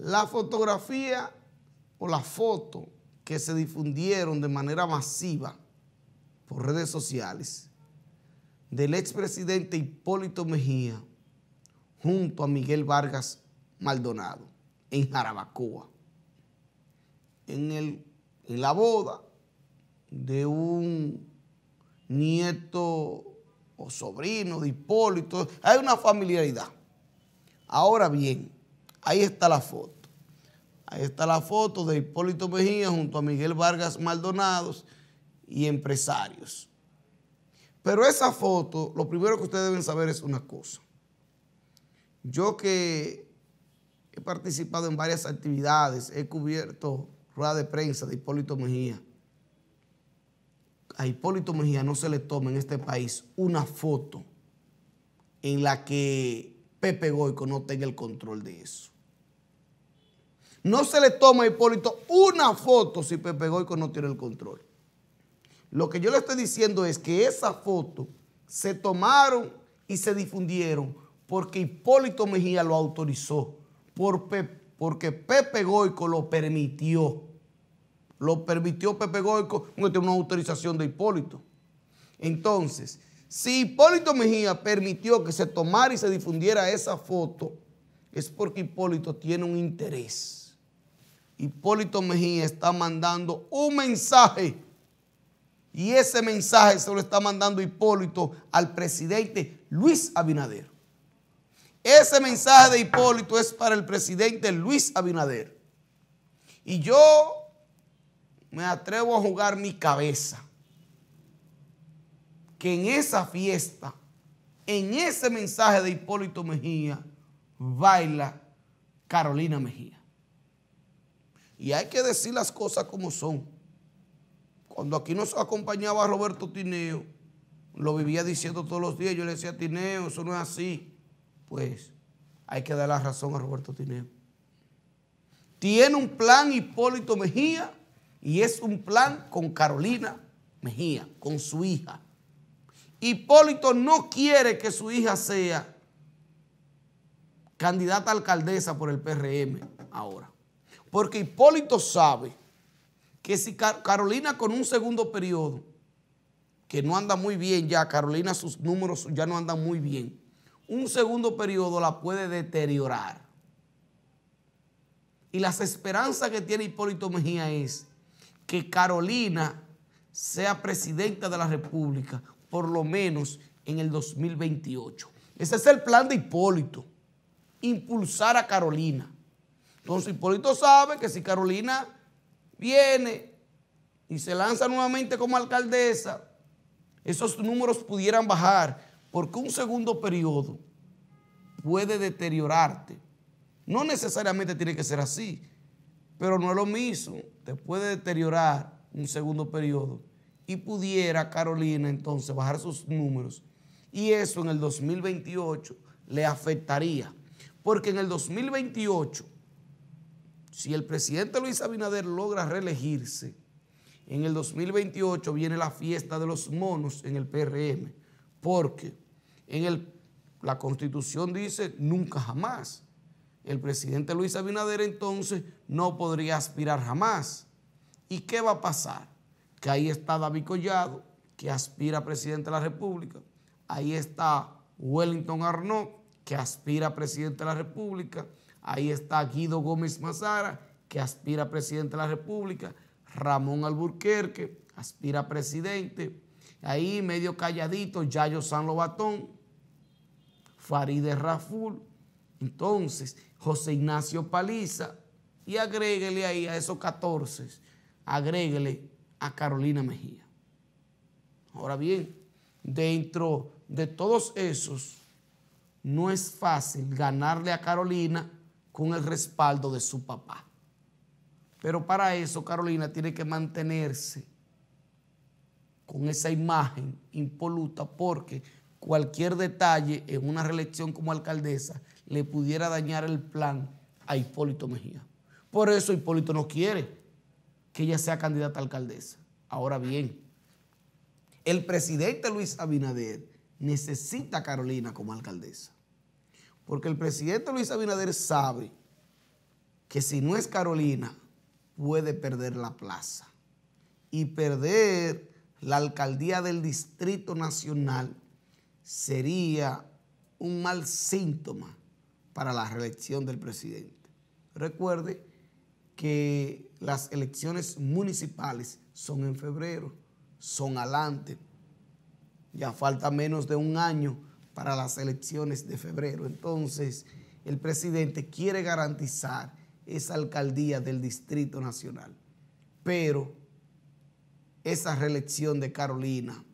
La fotografía o la foto que se difundieron de manera masiva por redes sociales del expresidente Hipólito Mejía junto a Miguel Vargas Maldonado en Jarabacoa, en, en la boda de un nieto o sobrino de Hipólito, hay una familiaridad. Ahora bien, Ahí está la foto. Ahí está la foto de Hipólito Mejía junto a Miguel Vargas Maldonados y empresarios. Pero esa foto, lo primero que ustedes deben saber es una cosa. Yo que he participado en varias actividades, he cubierto rueda de prensa de Hipólito Mejía. A Hipólito Mejía no se le toma en este país una foto en la que Pepe Goico no tenga el control de eso. No se le toma a Hipólito una foto si Pepe Goico no tiene el control. Lo que yo le estoy diciendo es que esa foto se tomaron y se difundieron porque Hipólito Mejía lo autorizó, por porque Pepe Goico lo permitió. Lo permitió Pepe Goico, porque tiene una autorización de Hipólito. Entonces, si Hipólito Mejía permitió que se tomara y se difundiera esa foto, es porque Hipólito tiene un interés. Hipólito Mejía está mandando un mensaje. Y ese mensaje se lo está mandando Hipólito al presidente Luis Abinader. Ese mensaje de Hipólito es para el presidente Luis Abinader. Y yo me atrevo a jugar mi cabeza que en esa fiesta, en ese mensaje de Hipólito Mejía, baila Carolina Mejía. Y hay que decir las cosas como son. Cuando aquí nos acompañaba Roberto Tineo, lo vivía diciendo todos los días, yo le decía, Tineo, eso no es así. Pues hay que dar la razón a Roberto Tineo. Tiene un plan Hipólito Mejía y es un plan con Carolina Mejía, con su hija. Hipólito no quiere que su hija sea candidata a alcaldesa por el PRM ahora. Porque Hipólito sabe que si Carolina con un segundo periodo, que no anda muy bien ya, Carolina sus números ya no andan muy bien, un segundo periodo la puede deteriorar. Y las esperanzas que tiene Hipólito Mejía es que Carolina sea presidenta de la República, por lo menos en el 2028. Ese es el plan de Hipólito, impulsar a Carolina. Entonces Hipólito sabe que si Carolina viene y se lanza nuevamente como alcaldesa, esos números pudieran bajar, porque un segundo periodo puede deteriorarte. No necesariamente tiene que ser así, pero no es lo mismo. Te puede deteriorar un segundo periodo y pudiera Carolina entonces bajar sus números. Y eso en el 2028 le afectaría, porque en el 2028 si el presidente Luis Abinader logra reelegirse, en el 2028 viene la fiesta de los monos en el PRM, porque en la constitución dice nunca jamás. El presidente Luis Abinader entonces no podría aspirar jamás. ¿Y qué va a pasar? Que ahí está David Collado, que aspira a presidente de la República. Ahí está Wellington Arnaud, que aspira a presidente de la República. Ahí está Guido Gómez Mazara, que aspira a presidente de la República. Ramón Alburquerque, aspira a presidente. Ahí medio calladito, Yayo San Lobatón, Farideh Raful. Entonces, José Ignacio Paliza. Y agréguele ahí a esos 14, agréguele a Carolina Mejía. Ahora bien, dentro de todos esos, no es fácil ganarle a Carolina con el respaldo de su papá. Pero para eso Carolina tiene que mantenerse con esa imagen impoluta porque cualquier detalle en una reelección como alcaldesa le pudiera dañar el plan a Hipólito Mejía. Por eso Hipólito no quiere que ella sea candidata a alcaldesa. Ahora bien, el presidente Luis Abinader necesita a Carolina como alcaldesa. Porque el presidente Luis Abinader sabe que si no es Carolina, puede perder la plaza y perder la alcaldía del Distrito Nacional sería un mal síntoma para la reelección del presidente. Recuerde que las elecciones municipales son en febrero, son adelante. Ya falta menos de un año para las elecciones de febrero. Entonces, el presidente quiere garantizar esa alcaldía del Distrito Nacional, pero esa reelección de Carolina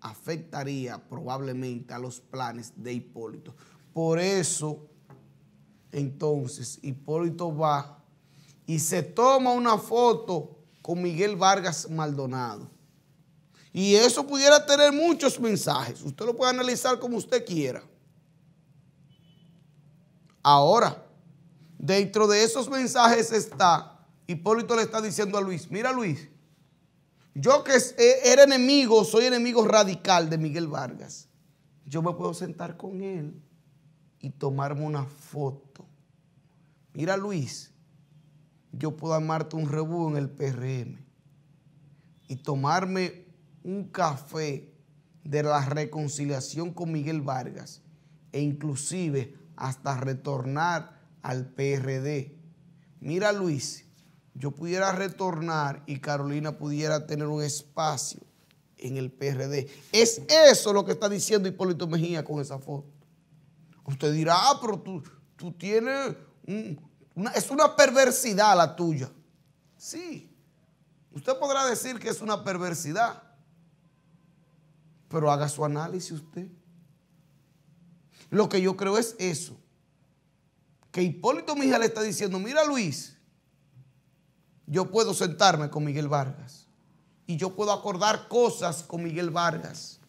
afectaría probablemente a los planes de Hipólito. Por eso, entonces, Hipólito va y se toma una foto con Miguel Vargas Maldonado. Y eso pudiera tener muchos mensajes. Usted lo puede analizar como usted quiera. Ahora, dentro de esos mensajes está, Hipólito le está diciendo a Luis, mira Luis, yo que eh, era enemigo, soy enemigo radical de Miguel Vargas. Yo me puedo sentar con él y tomarme una foto. Mira Luis, yo puedo amarte un rebú en el PRM y tomarme un café de la reconciliación con Miguel Vargas e inclusive hasta retornar al PRD. Mira Luis, yo pudiera retornar y Carolina pudiera tener un espacio en el PRD. Es eso lo que está diciendo Hipólito Mejía con esa foto. Usted dirá, ah, pero tú, tú tienes es una perversidad la tuya. Sí, usted podrá decir que es una perversidad, pero haga su análisis usted. Lo que yo creo es eso. Que Hipólito Mija le está diciendo, mira Luis, yo puedo sentarme con Miguel Vargas. Y yo puedo acordar cosas con Miguel Vargas.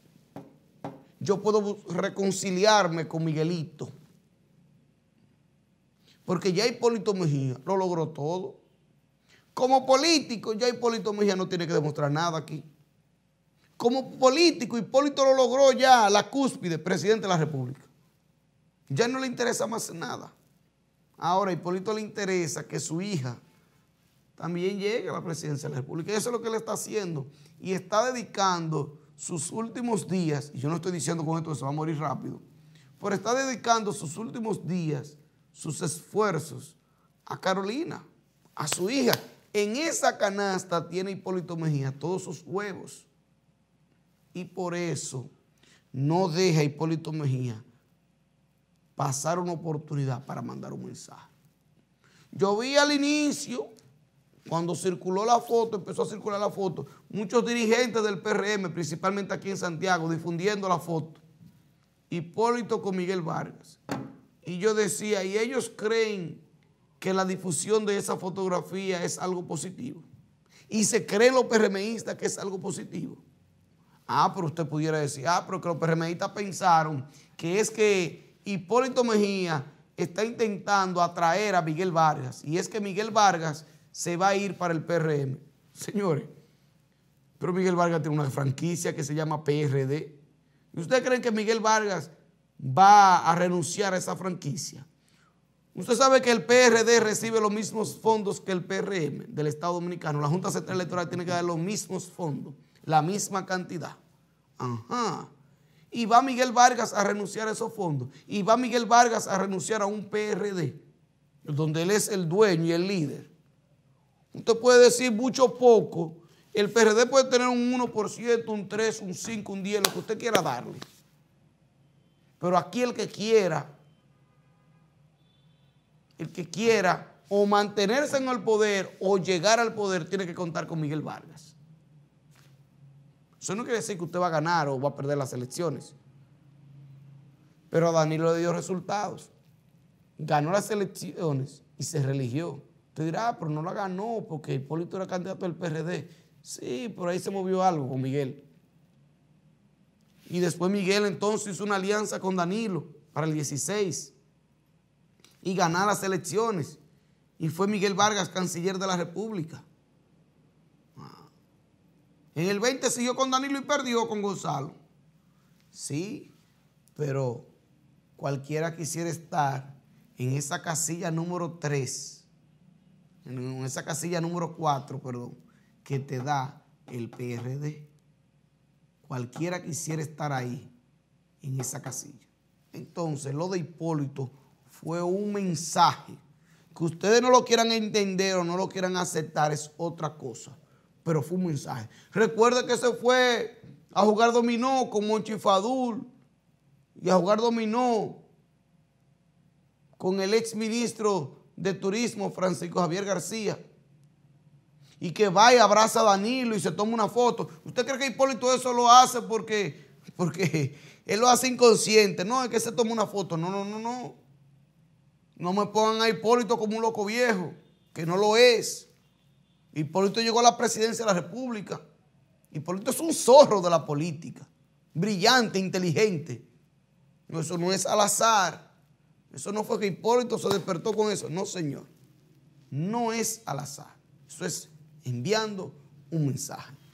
Yo puedo reconciliarme con Miguelito. Porque ya Hipólito Mejía lo logró todo. Como político, ya Hipólito Mejía no tiene que demostrar nada aquí. Como político, Hipólito lo logró ya la cúspide, presidente de la República. Ya no le interesa más nada. Ahora a Hipólito le interesa que su hija también llegue a la presidencia de la República. Eso es lo que le está haciendo. Y está dedicando sus últimos días, y yo no estoy diciendo con esto que se va a morir rápido, pero está dedicando sus últimos días, sus esfuerzos a Carolina, a su hija. En esa canasta tiene Hipólito Mejía todos sus huevos. Y por eso no deja Hipólito Mejía pasar una oportunidad para mandar un mensaje. Yo vi al inicio, cuando circuló la foto, empezó a circular la foto, muchos dirigentes del PRM, principalmente aquí en Santiago, difundiendo la foto. Hipólito con Miguel Vargas. Y yo decía, y ellos creen que la difusión de esa fotografía es algo positivo. Y se creen los PRMistas que es algo positivo. Ah, pero usted pudiera decir, ah, pero que los PRMistas pensaron que es que Hipólito Mejía está intentando atraer a Miguel Vargas y es que Miguel Vargas se va a ir para el PRM. Señores, pero Miguel Vargas tiene una franquicia que se llama PRD. ustedes creen que Miguel Vargas va a renunciar a esa franquicia? Usted sabe que el PRD recibe los mismos fondos que el PRM del Estado Dominicano. La Junta Central Electoral tiene que dar los mismos fondos la misma cantidad. Ajá. Y va Miguel Vargas a renunciar a esos fondos. Y va Miguel Vargas a renunciar a un PRD, donde él es el dueño y el líder. Usted puede decir mucho o poco. El PRD puede tener un 1%, un 3%, un 5%, un 10%, lo que usted quiera darle. Pero aquí el que quiera, el que quiera o mantenerse en el poder o llegar al poder, tiene que contar con Miguel Vargas. Eso no quiere decir que usted va a ganar o va a perder las elecciones. Pero a Danilo le dio resultados. Ganó las elecciones y se religió. Usted dirá, ah, pero no la ganó porque Hipólito era candidato del PRD. Sí, por ahí se movió algo con Miguel. Y después Miguel entonces hizo una alianza con Danilo para el 16 y ganó las elecciones. Y fue Miguel Vargas canciller de la República. En el 20 siguió con Danilo y perdió con Gonzalo. Sí, pero cualquiera quisiera estar en esa casilla número 3, en esa casilla número 4, perdón, que te da el PRD. Cualquiera quisiera estar ahí, en esa casilla. Entonces, lo de Hipólito fue un mensaje. Que ustedes no lo quieran entender o no lo quieran aceptar es otra cosa pero fue un mensaje. Recuerda que se fue a jugar dominó con Fadul y a jugar dominó con el ex ministro de Turismo, Francisco Javier García. Y que va y abraza a Danilo y se toma una foto. ¿Usted cree que Hipólito eso lo hace porque, porque él lo hace inconsciente? No, es que se toma una foto. No, no, no, no. No me pongan a Hipólito como un loco viejo, que no lo es. Hipólito llegó a la presidencia de la República. Hipólito es un zorro de la política, brillante, inteligente. eso no es al azar. Eso no fue que Hipólito se despertó con eso. No, señor. No es al azar. Eso es enviando un mensaje.